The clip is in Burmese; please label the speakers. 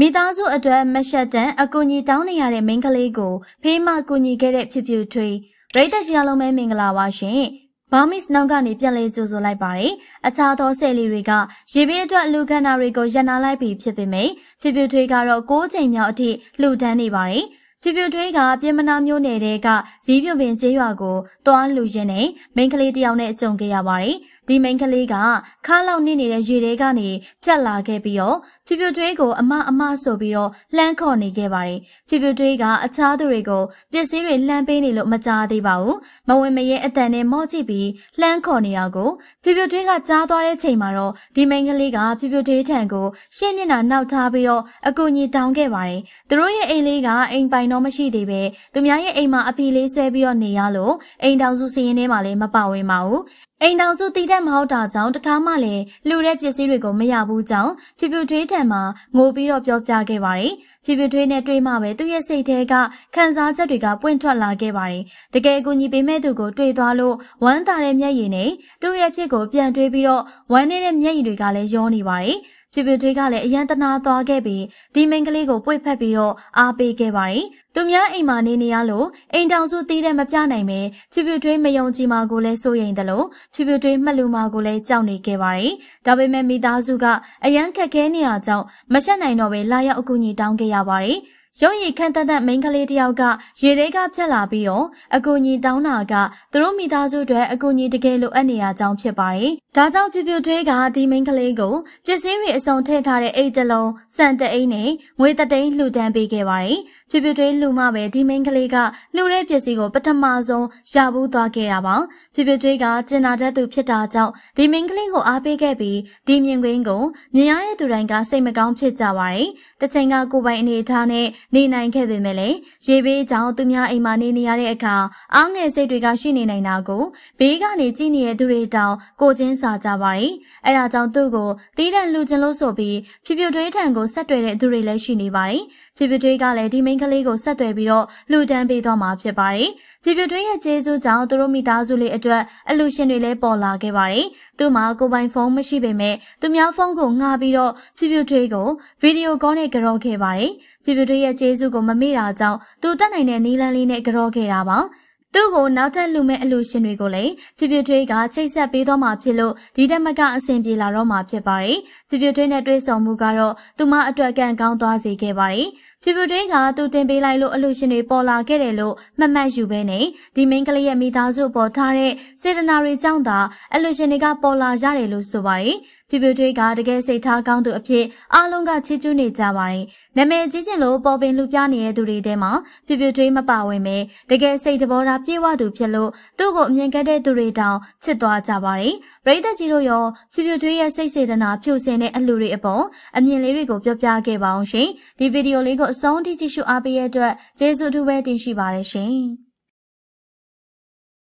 Speaker 1: မိသားစုအတွက်မရှက်တန်အကူအညီတောင်းနေရတဲ့မိန်းကလေးကိုဖေးမအကူအညီခဲ့တဲ့ဖြစ်ဖြစ်ထွေးပရိသတ်ကြီးအားလုံးပဲမင်္ဂလာပါရှင်ဘာမစ်နောက်ကနေပြန်လဲကြိုဆိုလိုက်ပါတယ်။အခြားသောဆယ်လီတွေကရေပေးအတွက်လူကဏ္ဍတွေကိုရန်နာလိုက်ပြီးဖြစ်ပေမယ့်ဖြစ်ဖြစ်ထွေးကတော့၉ချိန်မြောက်အထိလှူဒန်းနေပါတယ်။ဖြူဖြူထွေးကပြင်မနာမျိုးနယ်တဲကဇီးပြွန်ပင်ကျေးရွာကိုတွားလူရင်းနဲ့မိန်းကလေးတယောက်နဲ့အကြုံခဲ့ရပါတယ်။ဒီမိန်းကလေးကခါလောက်နစ်နေတဲ့ရေထဲကနေဖြတ်လာခဲ့ပြီးတော့ဖြူဖြူထွေးကိုအမအမဆိုပြီးတော့လှမ်းခေါ်နေခဲ့ပါတယ်။ဖြူဖြူထွေးကအခြားသူတွေကိုပစ္စည်းတွေလှမ်းပေးနေလို့မကြားသေးပါဘူး။မဝင်မရဲအတန်နဲ့မော့ကြည့်ပြီးလှမ်းခေါ်နေတာကိုဖြူဖြူထွေးကကြားသွားတဲ့ချိန်မှာတော့ဒီမိန်းကလေးကဖြူဖြူထွေးထံကို ရှင်းမျက်နှာနောက်ထားပြီးတော့အကူအညီတောင်းခဲ့ပါတယ်။သူတို့ရဲ့အိမ်လေးကအိမ်ပိုင်တော့မရှိသေးပဲသူများရဲ့အိမ်မှာအဖေလေးဆွဲပြီးတော့နေရလို့အိမ်တောင်စုစီးရင်ထဲမှာလည်းမပါဝင်ပါဘူးအိမ်တောင်စုတည်တဲ့မဟုတ်တာကြောင့်တခါမှလည်းလူတဲ့ပစ္စည်းတွေကိုမရဘူးကြောင့်ဖြူဖြူထွေးထံမှာငိုပြီးတော့ပြောပြခဲ့ပါတယ်ဖြူဖြူထွေးနဲ့တွေ့မှပဲသူ့ရဲ့စိတ်ထဲကခံစားချက်တွေကပွင့်ထွက်လာခဲ့ပါတယ်တကယ်အကူညီပေးမဲ့သူကိုတွေ့သွားလို့ဝမ်းသာတဲ့မျက်ရည်နဲ့သူ့ရဲ့ဖြစ်ကိုပြန်တွေးပြီးတော့ဝမ်းနေတဲ့မျက်ရည်တွေကလည်းရောနေပါတယ်ဖြဖြထွေးကလည်းအယံတနာသွားခဲ့ပြီးဒီမိန်ကလေးကိုပွေဖက်ပြီးတော့အားပေးခဲ့ပါတယ်။သူများအိမ်မှာနေနေရလို့အိမ်တောင်စုတီးတဲ့မပြနိုင်ပဲဖြဖြထွေးမယုံကြည်မှာကိုလည်းစိုးရိမ်တယ်လို့ဖြဖြထွေးမှတ်လူမှာကိုလည်းကြောက်နေခဲ့ပါတယ်။ဒါပေမဲ့မိသားစုကအယံခက်ခဲနေတာကြောင့်မရှက်နိုင်တော့ပဲလာရောက်အကူအညီတောင်းခဲ့ရပါတယ်။ရုပ်ရည်ခန့်တတ်တဲ့မိန်းကလေးတယောက်ကရေထဲကဖြတ်လာပြီးတော့အကူကြီးတောင်းတာကသူတို့မိသားစုတွေအကူကြီးတကယ်လိုအပ်နေရကြောင်းဖြစ်ပါတယ်။ဒါကြောင့်ပြပြထွေးကဒီမိန်းကလေးကိုပစ္စည်းတွေအစုံထည့်ထားတဲ့အိတ်တလုံးစံတအိတ်နဲ့ငွေတတိန်လှူဒန်းပေးခဲ့ပါတယ်။ပြပြတွေးလှူမှပဲဒီမိန်းကလေးကလှူတဲ့ပစ္စည်းကိုပထမဆုံးရဘူးသွားခဲ့တာပါပြပြတွေးကကျင်နာတတ်သူဖြစ်တာကြောင့်ဒီမိန်းကလေးကိုအားပေးခဲ့ပြီးဒီမြင်ကွင်းကိုမြင်ရတဲ့သူတိုင်းကစိတ်မကောင်းဖြစ်ကြပါတယ်တစ်ချိန်ကကိုပိုင်အနေထားနဲ့နေနိုင်ခဲ့ပေမဲ့လည်းရေဘေးကြောင့်သူများအိမ်မှာနေနေရတဲ့အခါအားငယ်စိတ်တွေကရှိနေနိုင်တာကိုဘေးကနေကြည့်နေတဲ့သူတွေတောင်ကိုချင်းစာကြပါတယ်အဲဒါကြောင့်သူ့ကိုတီးတန့်လှူခြင်းလို့ဆိုပြီးပြပြတွေးထံကိုဆက်တွေ့တဲ့သူတွေလည်းရှိနေပါတယ်ပြပြတွေးကလည်းဒီမိန်းကလေးကိုဆက်သွယ်ပြီးတော့လှူဒန်းပေးသွားမှာဖြစ်ပါတယ်။ပြပြတွင်းရဲ့ကျေးဇူးကြောင့်သူတို့မိသားစုလေးအတွက်အလှူရှင်တွေလည်းပေါ်လာခဲ့ပါတယ်။သူမှာကိုပိုင်ဖုန်းမရှိပေမဲ့သူများဖုန်းကိုငှားပြီးတော့ပြပြတွင်းကိုဗီဒီယိုကောနဲ့ကြော်ခဲ့ပါတယ်။ပြပြတွင်းရဲ့ကျေးဇူးကိုမမေ့တာကြောင့်သူတက်နိုင်တဲ့နီလန်းလေးနဲ့ကြော်ခဲ့တာပါ။သူ့ကိုနောက်ထပ်လူမဲ့အလူရှင်တွေကိုလည်းဖြူဖြူထွေးကချိတ်ဆက်ပေးတော့မှာဖြစ်လို့ဒီတက်မကအဆင်ပြေလာတော့မှာဖြစ်ပါတယ်။ဖြူဖြူထွေးနဲ့တွေ့ဆုံမှုကတော့သူမအတွက်ကန်ကောင်းသွားစေခဲ့ပါတယ်။ဖြူဖြူထွေးကသူတင်ပေးလိုက်လို့အလူရှင်တွေပေါ်လာခဲ့တယ်လို့မှတ်မှတ်ယူပဲနဲ့ဒီမိန်းကလေးရဲ့မိသားစုပေါ်ထားတဲ့စေတနာတွေကြောင့်သာအလူရှင်တွေကပေါ်လာရတယ်လို့ဆိုပါတယ်။ဖြူဖြူထွေးကတကယ်စိတ်ထားကောင်းသူအဖြစ်အားလုံးကချီးကျူးနေကြပါတယ်။နာမည်ကြီးကျင်လို့ပေါ်ပင်လူပြနေတဲ့သူတွေထဲမှာဖြူဖြူထွေးမပါဝင်ပဲတကယ်စိတ်တဘောထားပြေဝသူဖြစ်လို့သူ့ကိုအမြင်ကတဲ့သူတွေတောင်ချစ်သွားကြပါတယ်။ပရိသတ်ကြီးတို့ရောဖြူဖြူထွေးရဲ့စိတ်စေတနာဖြိုစင်တဲ့အလှူတွေအပေါ်အမြင်လေးတွေကိုပြောပြခဲ့ပါအောင်ရှင်။ဒီဗီဒီယိုလေးကိုအဆုံးထိကြည့်ရှုအားပေးရတဲ့အတွက်ကျေးဇူးအထူးပဲတင်ရှိပါတယ်ရှင်။